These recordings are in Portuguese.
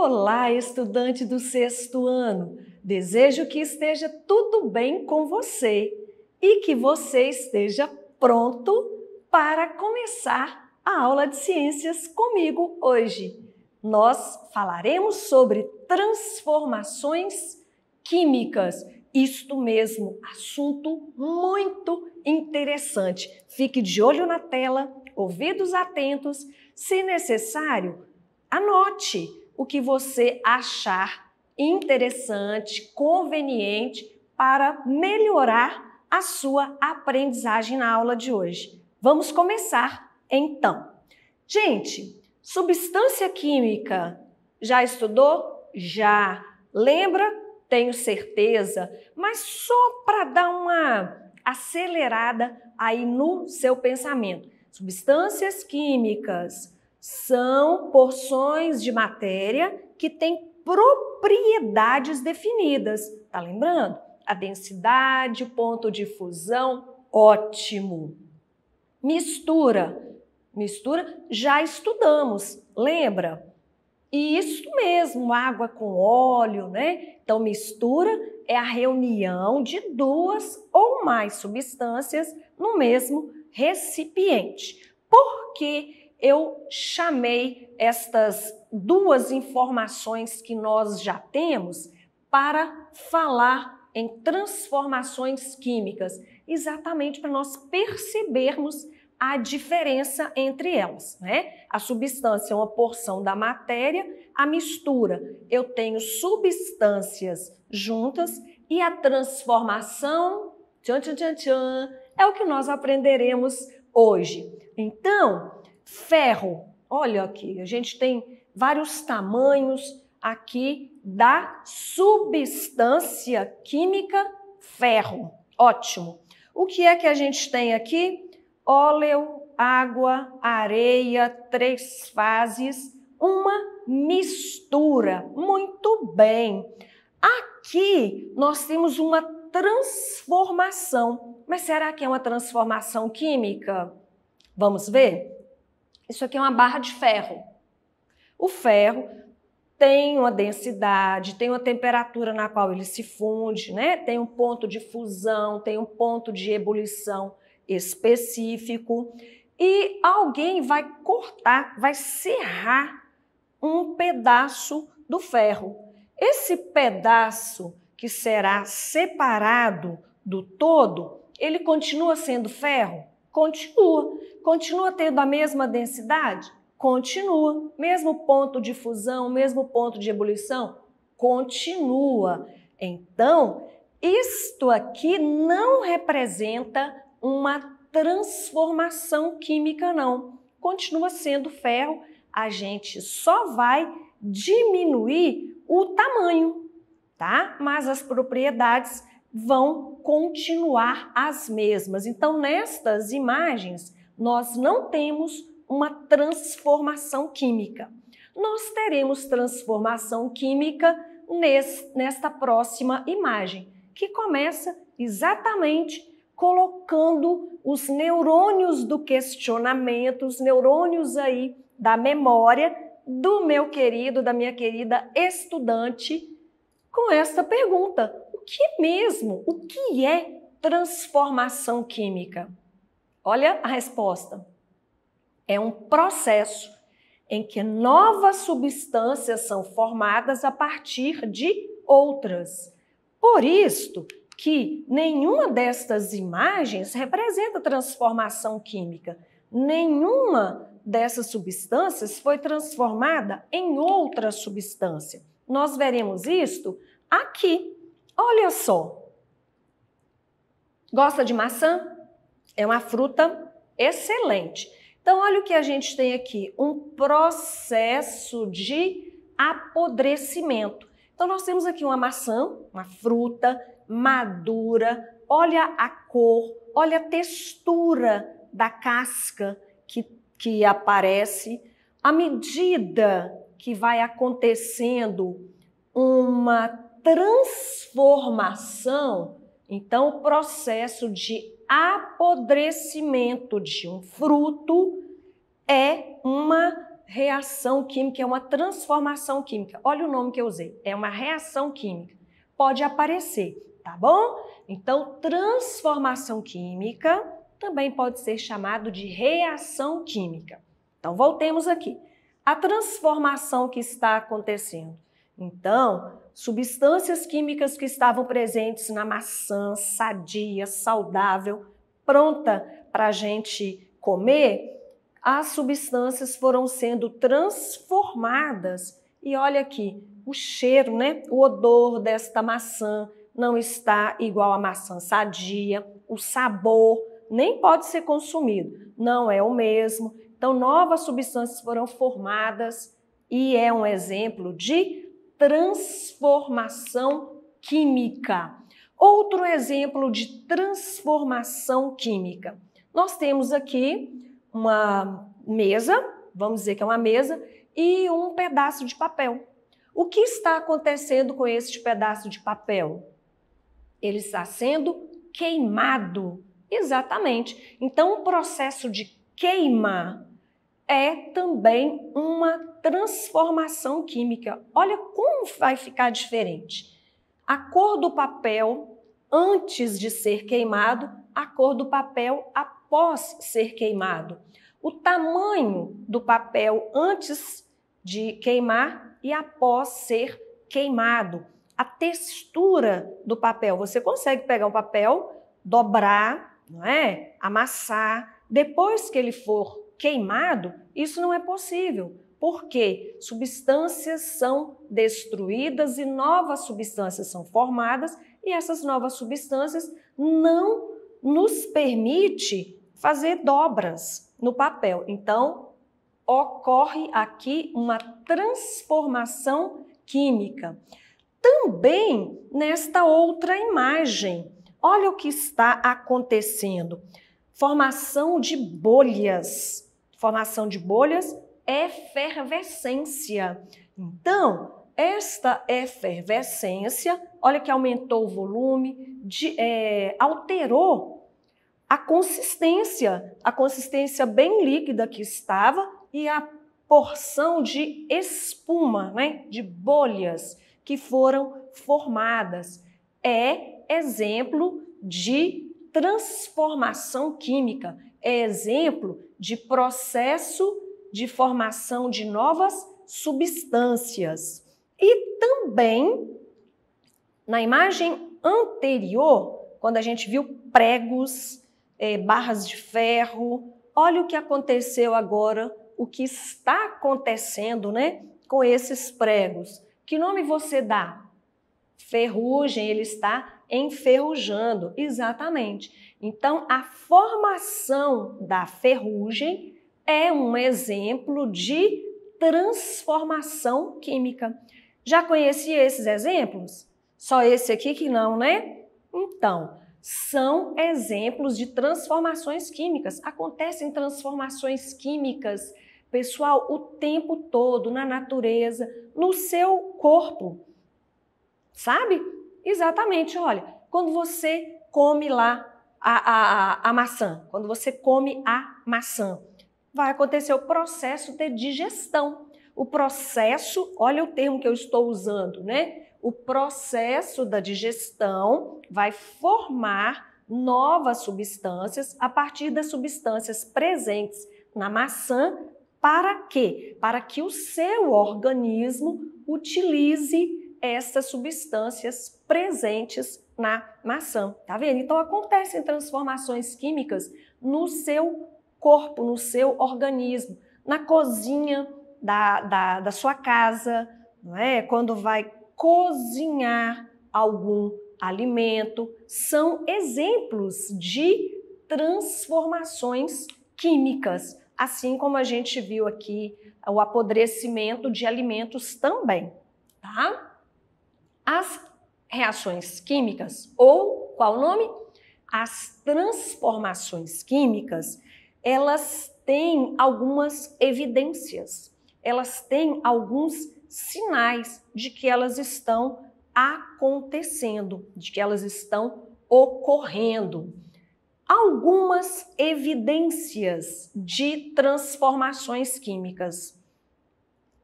Olá, estudante do sexto ano! Desejo que esteja tudo bem com você e que você esteja pronto para começar a aula de ciências comigo hoje. Nós falaremos sobre transformações químicas. Isto mesmo, assunto muito interessante. Fique de olho na tela, ouvidos atentos. Se necessário, anote o que você achar interessante, conveniente para melhorar a sua aprendizagem na aula de hoje. Vamos começar então. Gente, substância química, já estudou? Já. Lembra? Tenho certeza, mas só para dar uma acelerada aí no seu pensamento. Substâncias químicas, são porções de matéria que têm propriedades definidas. Tá lembrando? A densidade, ponto de fusão, ótimo. Mistura. Mistura, já estudamos, lembra? E isso mesmo, água com óleo, né? Então, mistura é a reunião de duas ou mais substâncias no mesmo recipiente. Por que eu chamei estas duas informações que nós já temos para falar em transformações químicas, exatamente para nós percebermos a diferença entre elas, né? A substância é uma porção da matéria, a mistura, eu tenho substâncias juntas e a transformação, tchan, tchan, tchan, tchan, é o que nós aprenderemos hoje. Então, ferro. Olha aqui, a gente tem vários tamanhos aqui da substância química ferro. Ótimo. O que é que a gente tem aqui? Óleo, água, areia, três fases, uma mistura. Muito bem. Aqui nós temos uma transformação. Mas será que é uma transformação química? Vamos ver? Isso aqui é uma barra de ferro. O ferro tem uma densidade, tem uma temperatura na qual ele se funde, né? Tem um ponto de fusão, tem um ponto de ebulição específico e alguém vai cortar, vai serrar um pedaço do ferro. Esse pedaço que será separado do todo, ele continua sendo ferro? Continua. Continua tendo a mesma densidade? Continua. Mesmo ponto de fusão, mesmo ponto de ebulição? Continua. Então, isto aqui não representa uma transformação química, não. Continua sendo ferro, a gente só vai diminuir o tamanho, tá? Mas as propriedades vão continuar as mesmas. Então, nestas imagens, nós não temos uma transformação química. Nós teremos transformação química nesse, nesta próxima imagem, que começa exatamente colocando os neurônios do questionamento, os neurônios aí da memória do meu querido, da minha querida estudante, com esta pergunta: que mesmo, o que é transformação química? Olha a resposta. É um processo em que novas substâncias são formadas a partir de outras. Por isto que nenhuma destas imagens representa transformação química. Nenhuma dessas substâncias foi transformada em outra substância. Nós veremos isto aqui Olha só. Gosta de maçã? É uma fruta excelente. Então, olha o que a gente tem aqui: um processo de apodrecimento. Então, nós temos aqui uma maçã, uma fruta madura. Olha a cor, olha a textura da casca que, que aparece. À medida que vai acontecendo uma transformação, então o processo de apodrecimento de um fruto é uma reação química, é uma transformação química. Olha o nome que eu usei, é uma reação química. Pode aparecer, tá bom? Então, transformação química também pode ser chamado de reação química. Então, voltemos aqui. A transformação que está acontecendo então, substâncias químicas que estavam presentes na maçã, sadia, saudável, pronta para a gente comer, as substâncias foram sendo transformadas. E olha aqui, o cheiro, né? O odor desta maçã não está igual à maçã sadia, o sabor nem pode ser consumido, não é o mesmo. Então, novas substâncias foram formadas e é um exemplo de transformação química. Outro exemplo de transformação química. Nós temos aqui uma mesa, vamos dizer que é uma mesa, e um pedaço de papel. O que está acontecendo com este pedaço de papel? Ele está sendo queimado. Exatamente. Então, o processo de queima é também uma transformação química. Olha como vai ficar diferente. A cor do papel antes de ser queimado, a cor do papel após ser queimado. O tamanho do papel antes de queimar e após ser queimado. A textura do papel. Você consegue pegar um papel, dobrar, não é? Amassar. Depois que ele for queimado, isso não é possível, porque substâncias são destruídas e novas substâncias são formadas e essas novas substâncias não nos permite fazer dobras no papel. Então, ocorre aqui uma transformação química. Também nesta outra imagem, olha o que está acontecendo: formação de bolhas formação de bolhas, efervescência. Então, esta efervescência, olha que aumentou o volume, de, é, alterou a consistência, a consistência bem líquida que estava e a porção de espuma, né, de bolhas que foram formadas. É exemplo de transformação química é exemplo de processo de formação de novas substâncias. E também, na imagem anterior, quando a gente viu pregos, eh, barras de ferro, olha o que aconteceu agora, o que está acontecendo né, com esses pregos. Que nome você dá? Ferrugem, ele está enferrujando, exatamente. Então, a formação da ferrugem é um exemplo de transformação química. Já conheci esses exemplos? Só esse aqui que não, né? Então, são exemplos de transformações químicas. Acontecem transformações químicas, pessoal, o tempo todo, na natureza, no seu corpo sabe? Exatamente, olha, quando você come lá a, a, a, maçã, quando você come a maçã, vai acontecer o processo de digestão. O processo, olha o termo que eu estou usando, né? O processo da digestão vai formar novas substâncias a partir das substâncias presentes na maçã. Para quê? Para que o seu organismo utilize essas substâncias presentes na maçã, tá vendo? Então acontecem transformações químicas no seu corpo, no seu organismo, na cozinha da, da, da sua casa, não é? Quando vai cozinhar algum alimento, são exemplos de transformações químicas, assim como a gente viu aqui o apodrecimento de alimentos também, tá? As reações químicas, ou qual o nome? As transformações químicas, elas têm algumas evidências, elas têm alguns sinais de que elas estão acontecendo, de que elas estão ocorrendo. Algumas evidências de transformações químicas.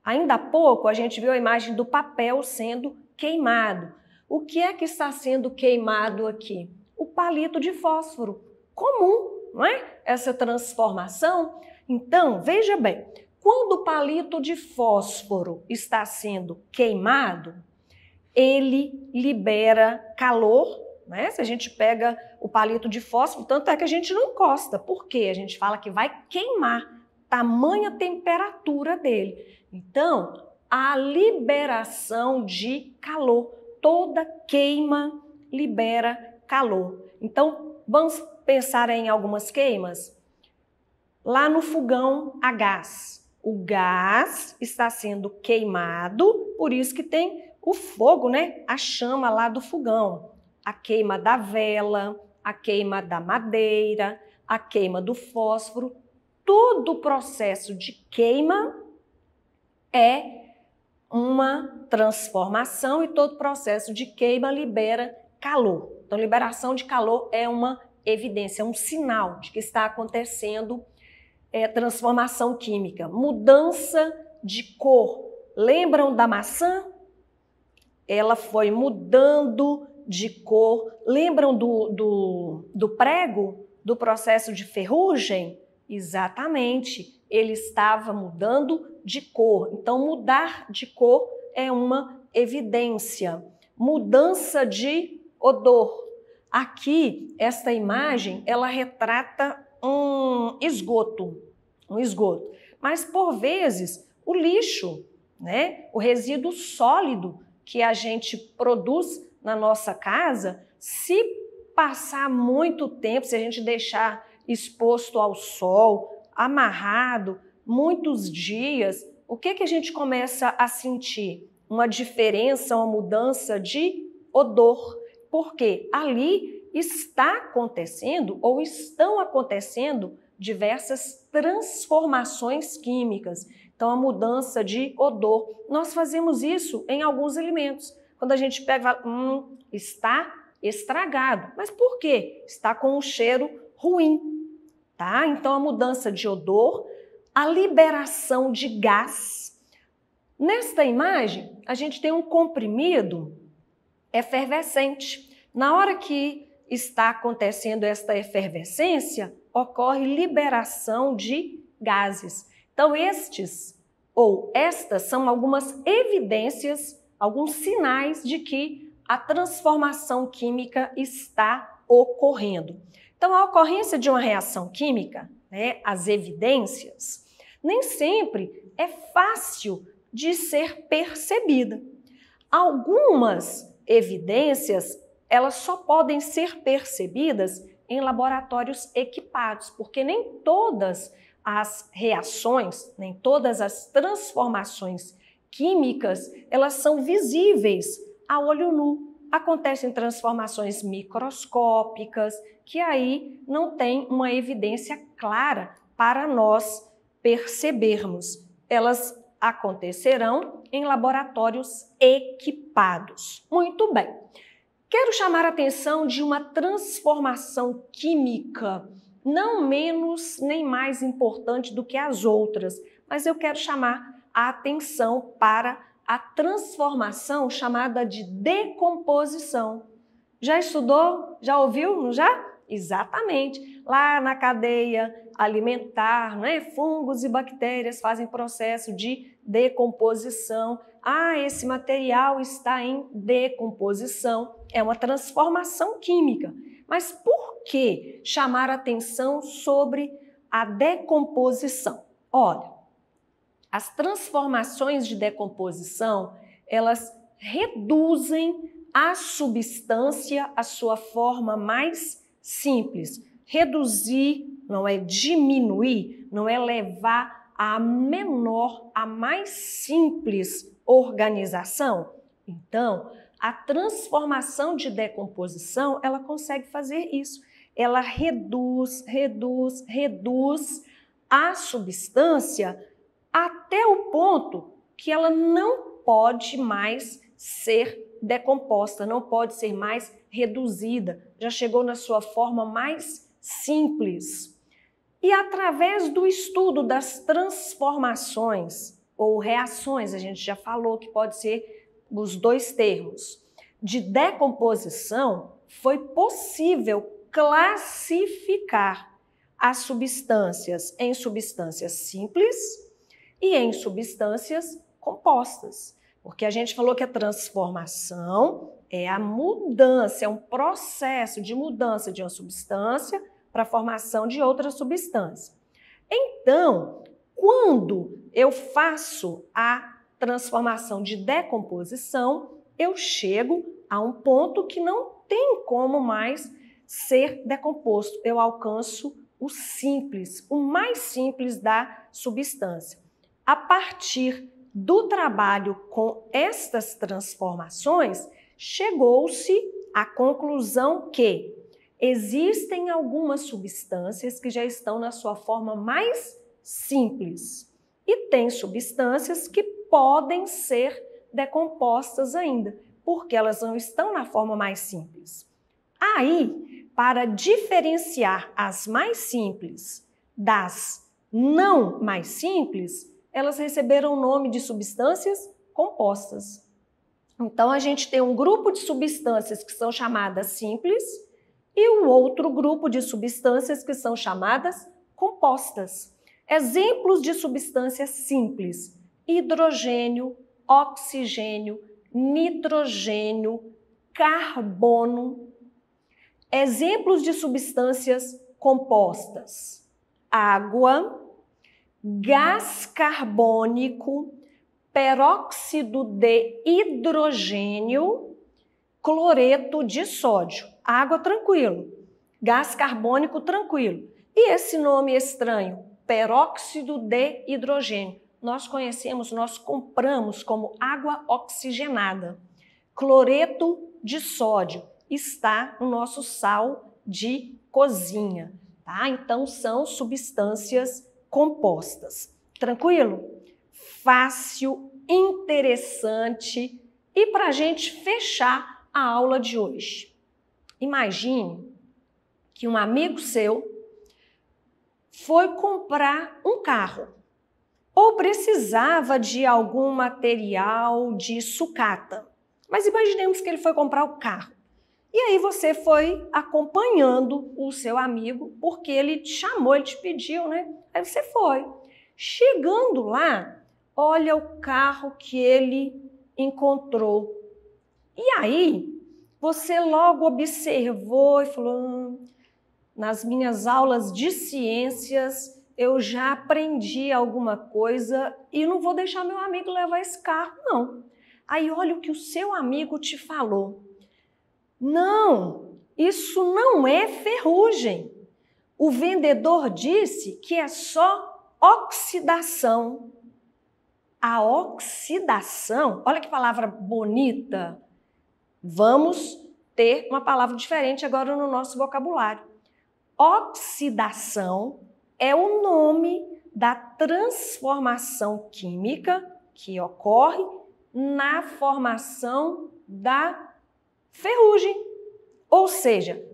Ainda há pouco a gente viu a imagem do papel sendo queimado. O que é que está sendo queimado aqui? O palito de fósforo, comum, não é? Essa transformação. Então, veja bem, quando o palito de fósforo está sendo queimado, ele libera calor, né? Se a gente pega o palito de fósforo, tanto é que a gente não encosta, porque a gente fala que vai queimar, tamanha temperatura dele. Então, a liberação de calor. Toda queima libera calor. Então, vamos pensar em algumas queimas? Lá no fogão a gás. O gás está sendo queimado, por isso que tem o fogo, né? A chama lá do fogão. A queima da vela, a queima da madeira, a queima do fósforo, todo o processo de queima é uma transformação e todo o processo de queima libera calor. Então, liberação de calor é uma evidência, é um sinal de que está acontecendo é, transformação química. Mudança de cor. Lembram da maçã? Ela foi mudando de cor. Lembram do, do, do prego, do processo de ferrugem? Exatamente ele estava mudando de cor. Então, mudar de cor é uma evidência. Mudança de odor. Aqui, esta imagem, ela retrata um esgoto, um esgoto. Mas, por vezes, o lixo, né? o resíduo sólido que a gente produz na nossa casa, se passar muito tempo, se a gente deixar exposto ao sol, amarrado muitos dias, o que, que a gente começa a sentir? Uma diferença, uma mudança de odor. Porque ali está acontecendo ou estão acontecendo diversas transformações químicas. Então, a mudança de odor. Nós fazemos isso em alguns alimentos. Quando a gente pega, hum, está estragado. Mas por quê? Está com um cheiro ruim tá? Então a mudança de odor, a liberação de gás. Nesta imagem, a gente tem um comprimido efervescente. Na hora que está acontecendo esta efervescência, ocorre liberação de gases. Então, estes ou estas são algumas evidências, alguns sinais de que a transformação química está ocorrendo. Então, a ocorrência de uma reação química, né, as evidências, nem sempre é fácil de ser percebida. Algumas evidências, elas só podem ser percebidas em laboratórios equipados, porque nem todas as reações, nem todas as transformações químicas, elas são visíveis a olho nu acontecem transformações microscópicas, que aí não tem uma evidência clara para nós percebermos. Elas acontecerão em laboratórios equipados. Muito bem. Quero chamar a atenção de uma transformação química não menos nem mais importante do que as outras, mas eu quero chamar a atenção para a transformação chamada de decomposição. Já estudou? Já ouviu? já? Exatamente. Lá na cadeia alimentar, né? fungos e bactérias fazem processo de decomposição. Ah, esse material está em decomposição. É uma transformação química. Mas por que chamar atenção sobre a decomposição? Olha, as transformações de decomposição, elas reduzem a substância à sua forma mais simples. Reduzir não é diminuir, não é levar à menor, à mais simples organização. Então, a transformação de decomposição, ela consegue fazer isso. Ela reduz, reduz, reduz a substância até o ponto que ela não pode mais ser decomposta, não pode ser mais reduzida, já chegou na sua forma mais simples. E através do estudo das transformações ou reações, a gente já falou que pode ser os dois termos, de decomposição, foi possível classificar as substâncias em substâncias simples e em substâncias compostas. Porque a gente falou que a transformação é a mudança, é um processo de mudança de uma substância para a formação de outra substância. Então, quando eu faço a transformação de decomposição, eu chego a um ponto que não tem como mais ser decomposto. Eu alcanço o simples, o mais simples da substância a partir do trabalho com estas transformações, chegou-se à conclusão que existem algumas substâncias que já estão na sua forma mais simples e tem substâncias que podem ser decompostas ainda, porque elas não estão na forma mais simples. Aí, para diferenciar as mais simples das não mais simples, elas receberam o nome de substâncias compostas. Então, a gente tem um grupo de substâncias que são chamadas simples e um outro grupo de substâncias que são chamadas compostas. Exemplos de substâncias simples: hidrogênio, oxigênio, nitrogênio, carbono. Exemplos de substâncias compostas: água, gás carbônico, peróxido de hidrogênio, cloreto de sódio. Água tranquilo, gás carbônico tranquilo. E esse nome estranho, peróxido de hidrogênio, nós conhecemos, nós compramos como água oxigenada. Cloreto de sódio está no nosso sal de cozinha, tá? Então são substâncias compostas. Tranquilo? Fácil, interessante e para a gente fechar a aula de hoje. Imagine que um amigo seu foi comprar um carro ou precisava de algum material de sucata. Mas imaginemos que ele foi comprar o carro. E aí você foi acompanhando o seu amigo, porque ele te chamou, ele te pediu, né? Aí você foi. Chegando lá, olha o carro que ele encontrou. E aí você logo observou e falou: hum, nas minhas aulas de ciências eu já aprendi alguma coisa e não vou deixar meu amigo levar esse carro, não. Aí olha o que o seu amigo te falou. Não, isso não é ferrugem. O vendedor disse que é só oxidação. A oxidação, olha que palavra bonita. Vamos ter uma palavra diferente agora no nosso vocabulário. Oxidação é o nome da transformação química que ocorre na formação da ferrugem. Ou seja,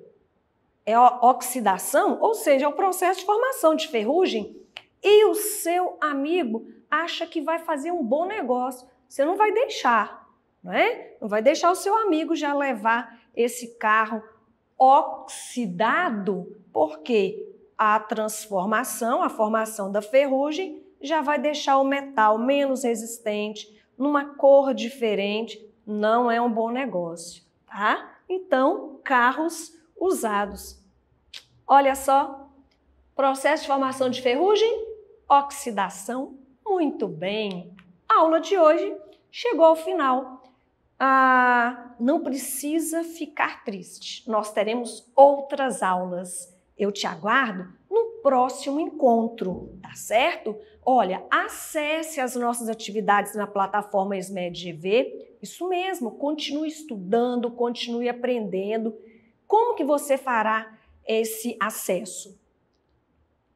é oxidação, ou seja, é o processo de formação de ferrugem. E o seu amigo acha que vai fazer um bom negócio. Você não vai deixar, não é? Não vai deixar o seu amigo já levar esse carro oxidado, porque a transformação, a formação da ferrugem já vai deixar o metal menos resistente, numa cor diferente, não é um bom negócio tá? Então, carros usados. Olha só, processo de formação de ferrugem, oxidação. Muito bem. A aula de hoje chegou ao final. Ah, não precisa ficar triste. Nós teremos outras aulas. Eu te aguardo próximo encontro, tá certo? Olha, acesse as nossas atividades na plataforma SMEDGV. Isso mesmo, continue estudando, continue aprendendo. Como que você fará esse acesso?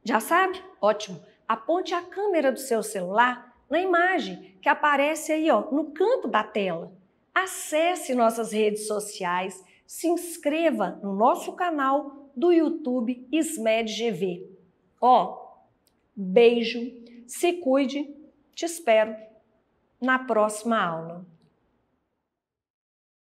Já sabe? Ótimo. Aponte a câmera do seu celular na imagem que aparece aí, ó, no canto da tela. Acesse nossas redes sociais, se inscreva no nosso canal do YouTube SMEDGV. GV Ó, beijo, se cuide, te espero na próxima aula.